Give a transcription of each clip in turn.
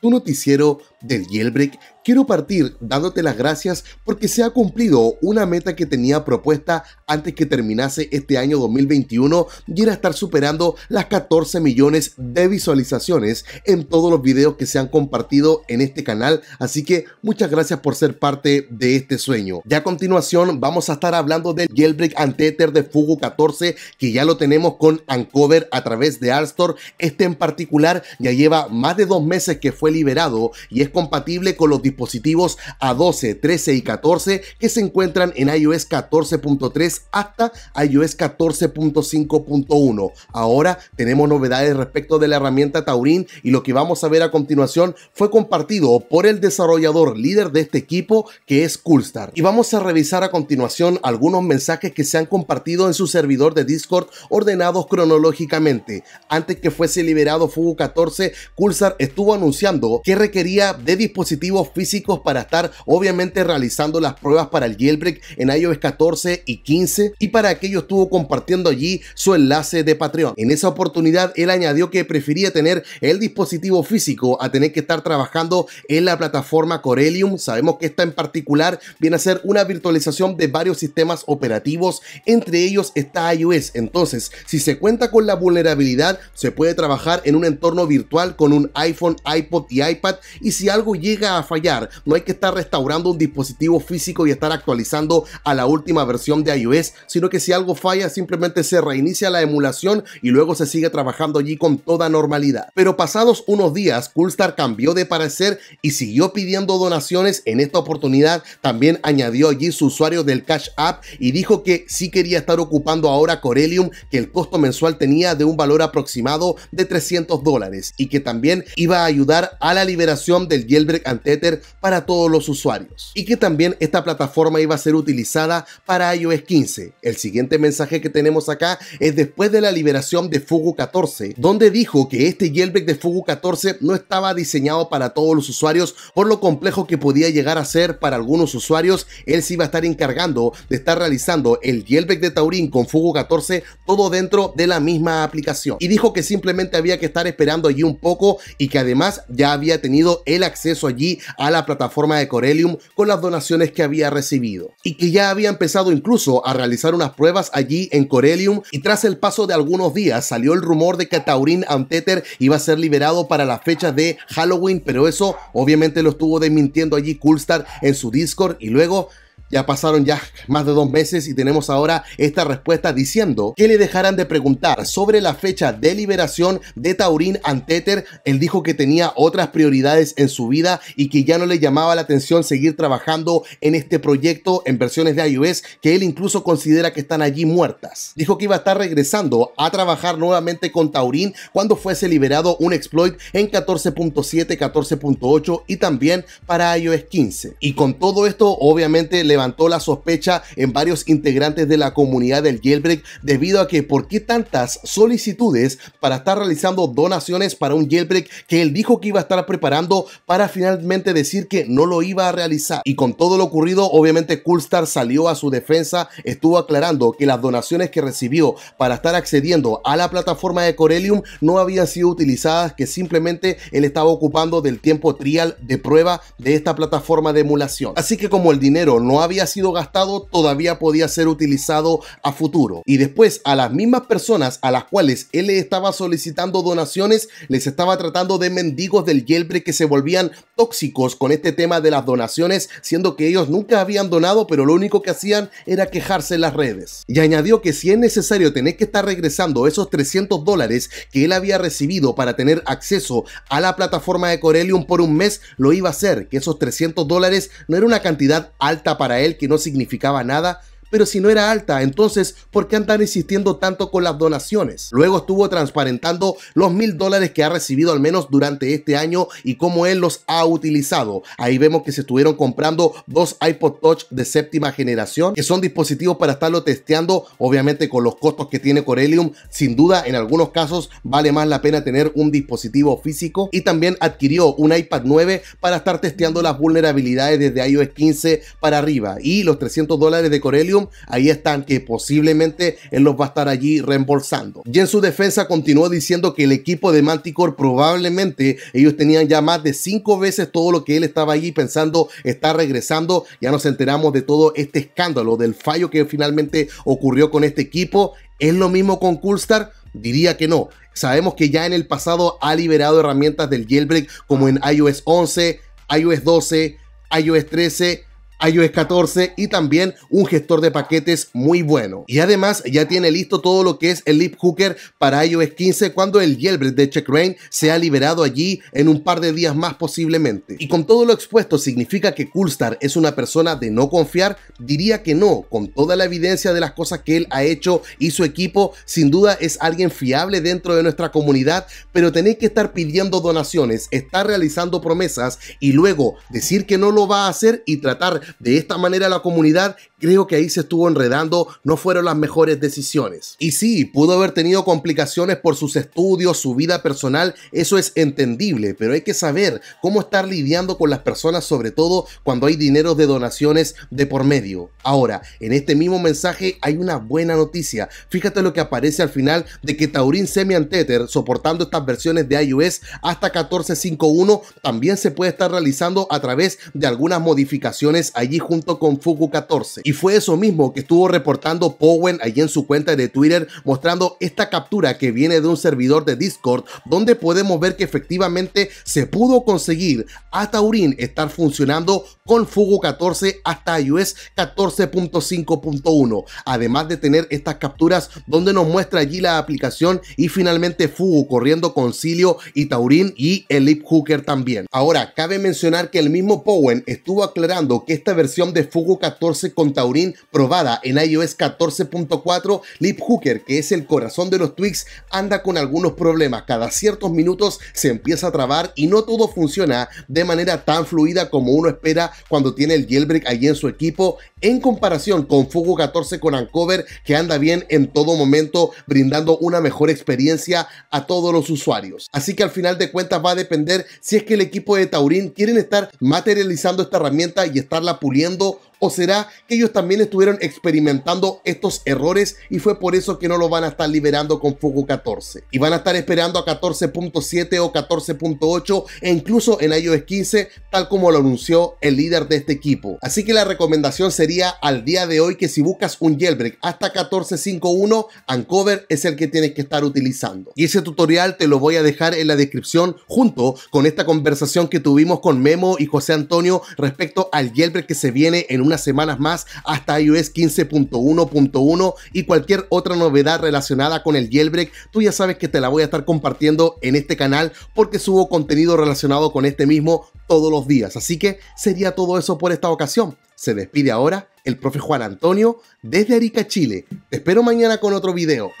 tu noticiero del Jailbreak, quiero partir dándote las gracias porque se ha cumplido una meta que tenía propuesta antes que terminase este año 2021 y era estar superando las 14 millones de visualizaciones en todos los videos que se han compartido en este canal, así que muchas gracias por ser parte de este sueño. Ya a continuación vamos a estar hablando del Jailbreak Antether de Fugu 14 que ya lo tenemos con Uncover a través de Arstor este en particular ya lleva más de dos meses que fue liberado y es compatible con los dispositivos A12, 13 y 14 que se encuentran en iOS 14.3 hasta iOS 14.5.1. Ahora tenemos novedades respecto de la herramienta Taurin y lo que vamos a ver a continuación fue compartido por el desarrollador líder de este equipo que es Coolstar. Y vamos a revisar a continuación algunos mensajes que se han compartido en su servidor de Discord ordenados cronológicamente. Antes que fuese liberado Fugu 14, Coolstar estuvo anunciando que requería de dispositivos físicos para estar obviamente realizando las pruebas para el jailbreak en iOS 14 y 15 y para aquello estuvo compartiendo allí su enlace de Patreon. En esa oportunidad él añadió que prefería tener el dispositivo físico a tener que estar trabajando en la plataforma Corellium. Sabemos que esta en particular viene a ser una virtualización de varios sistemas operativos, entre ellos está iOS. Entonces, si se cuenta con la vulnerabilidad, se puede trabajar en un entorno virtual con un iPhone, iPod y iPad y si algo llega a fallar, no hay que estar restaurando un dispositivo físico y estar actualizando a la última versión de iOS, sino que si algo falla simplemente se reinicia la emulación y luego se sigue trabajando allí con toda normalidad. Pero pasados unos días, Coolstar cambió de parecer y siguió pidiendo donaciones. En esta oportunidad también añadió allí su usuario del Cash App y dijo que sí quería estar ocupando ahora Corellium, que el costo mensual tenía de un valor aproximado de 300 dólares y que también iba a ayudar a la liberación del jailbreak Antether para todos los usuarios y que también esta plataforma iba a ser utilizada para iOS 15. El siguiente mensaje que tenemos acá es después de la liberación de Fugu 14, donde dijo que este jailbreak de Fugu 14 no estaba diseñado para todos los usuarios por lo complejo que podía llegar a ser para algunos usuarios, él se iba a estar encargando de estar realizando el jailbreak de Taurin con Fugu 14 todo dentro de la misma aplicación. Y dijo que simplemente había que estar esperando allí un poco y que además ya había tenido el acceso allí a la plataforma de Corellium con las donaciones que había recibido y que ya había empezado incluso a realizar unas pruebas allí en Corellium y tras el paso de algunos días salió el rumor de que Taurin Anteter iba a ser liberado para la fecha de Halloween, pero eso obviamente lo estuvo desmintiendo allí Coolstar en su Discord y luego ya pasaron ya más de dos meses y tenemos ahora esta respuesta diciendo que le dejaran de preguntar sobre la fecha de liberación de Taurin Anteter. Él dijo que tenía otras prioridades en su vida y que ya no le llamaba la atención seguir trabajando en este proyecto en versiones de iOS que él incluso considera que están allí muertas. Dijo que iba a estar regresando a trabajar nuevamente con Taurín cuando fuese liberado un exploit en 14.7, 14.8 y también para iOS 15. Y con todo esto obviamente le levantó la sospecha en varios integrantes de la comunidad del jailbreak debido a que por qué tantas solicitudes para estar realizando donaciones para un jailbreak que él dijo que iba a estar preparando para finalmente decir que no lo iba a realizar. Y con todo lo ocurrido, obviamente Coolstar salió a su defensa, estuvo aclarando que las donaciones que recibió para estar accediendo a la plataforma de Corellium no habían sido utilizadas, que simplemente él estaba ocupando del tiempo trial de prueba de esta plataforma de emulación. Así que como el dinero no había había sido gastado todavía podía ser utilizado a futuro. Y después a las mismas personas a las cuales él le estaba solicitando donaciones, les estaba tratando de mendigos del Yelbre que se volvían tóxicos con este tema de las donaciones, siendo que ellos nunca habían donado, pero lo único que hacían era quejarse en las redes. Y añadió que si es necesario tener que estar regresando esos 300 dólares que él había recibido para tener acceso a la plataforma de Corellium por un mes, lo iba a hacer, que esos 300 dólares no era una cantidad alta para él que no significaba nada pero si no era alta, entonces, ¿por qué andan insistiendo tanto con las donaciones? Luego estuvo transparentando los mil dólares que ha recibido al menos durante este año y cómo él los ha utilizado. Ahí vemos que se estuvieron comprando dos iPod Touch de séptima generación, que son dispositivos para estarlo testeando, obviamente con los costos que tiene Corellium, sin duda en algunos casos vale más la pena tener un dispositivo físico y también adquirió un iPad 9 para estar testeando las vulnerabilidades desde iOS 15 para arriba y los 300 dólares de Corellium ahí están, que posiblemente él los va a estar allí reembolsando. Y en su defensa continuó diciendo que el equipo de Manticore probablemente ellos tenían ya más de cinco veces todo lo que él estaba allí pensando estar regresando. Ya nos enteramos de todo este escándalo, del fallo que finalmente ocurrió con este equipo. ¿Es lo mismo con Coolstar? Diría que no. Sabemos que ya en el pasado ha liberado herramientas del jailbreak como en iOS 11, iOS 12, iOS 13 iOS 14 y también un gestor de paquetes muy bueno. Y además ya tiene listo todo lo que es el lip hooker para iOS 15 cuando el jailbreak de CheckRain se ha liberado allí en un par de días más posiblemente. Y con todo lo expuesto, ¿significa que Coolstar es una persona de no confiar? Diría que no, con toda la evidencia de las cosas que él ha hecho y su equipo, sin duda es alguien fiable dentro de nuestra comunidad, pero tenéis que estar pidiendo donaciones, estar realizando promesas y luego decir que no lo va a hacer y tratar de esta manera la comunidad creo que ahí se estuvo enredando, no fueron las mejores decisiones. Y sí, pudo haber tenido complicaciones por sus estudios, su vida personal, eso es entendible, pero hay que saber cómo estar lidiando con las personas, sobre todo cuando hay dinero de donaciones de por medio. Ahora, en este mismo mensaje hay una buena noticia. Fíjate lo que aparece al final de que Taurin Semi Antether, soportando estas versiones de iOS hasta 14.51, también se puede estar realizando a través de algunas modificaciones allí junto con fugu 14. Y fue eso mismo que estuvo reportando Powen allí en su cuenta de Twitter mostrando esta captura que viene de un servidor de Discord donde podemos ver que efectivamente se pudo conseguir a Taurin estar funcionando con Fugu 14 hasta iOS 14.5.1 además de tener estas capturas donde nos muestra allí la aplicación y finalmente Fugu corriendo con Silio y Taurin y el Lip Hooker también. Ahora cabe mencionar que el mismo Powen estuvo aclarando que esta versión de Fugo 14 con Taurin probada en iOS 14.4, Lip Hooker, que es el corazón de los tweaks, anda con algunos problemas. Cada ciertos minutos se empieza a trabar y no todo funciona de manera tan fluida como uno espera cuando tiene el jailbreak allí en su equipo, en comparación con Fugo 14 con Uncover, que anda bien en todo momento, brindando una mejor experiencia a todos los usuarios. Así que al final de cuentas va a depender si es que el equipo de Taurin quieren estar materializando esta herramienta y estarla puliendo ¿O será que ellos también estuvieron experimentando estos errores y fue por eso que no lo van a estar liberando con Fuku 14? Y van a estar esperando a 14.7 o 14.8 e incluso en iOS 15, tal como lo anunció el líder de este equipo. Así que la recomendación sería al día de hoy que si buscas un jailbreak hasta 14.5.1, Ancover es el que tienes que estar utilizando. Y ese tutorial te lo voy a dejar en la descripción junto con esta conversación que tuvimos con Memo y José Antonio respecto al jailbreak que se viene en un unas semanas más hasta iOS 15.1.1 y cualquier otra novedad relacionada con el jailbreak, tú ya sabes que te la voy a estar compartiendo en este canal porque subo contenido relacionado con este mismo todos los días. Así que sería todo eso por esta ocasión. Se despide ahora el profe Juan Antonio desde Arica, Chile. Te espero mañana con otro video.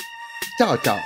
Chao, chao.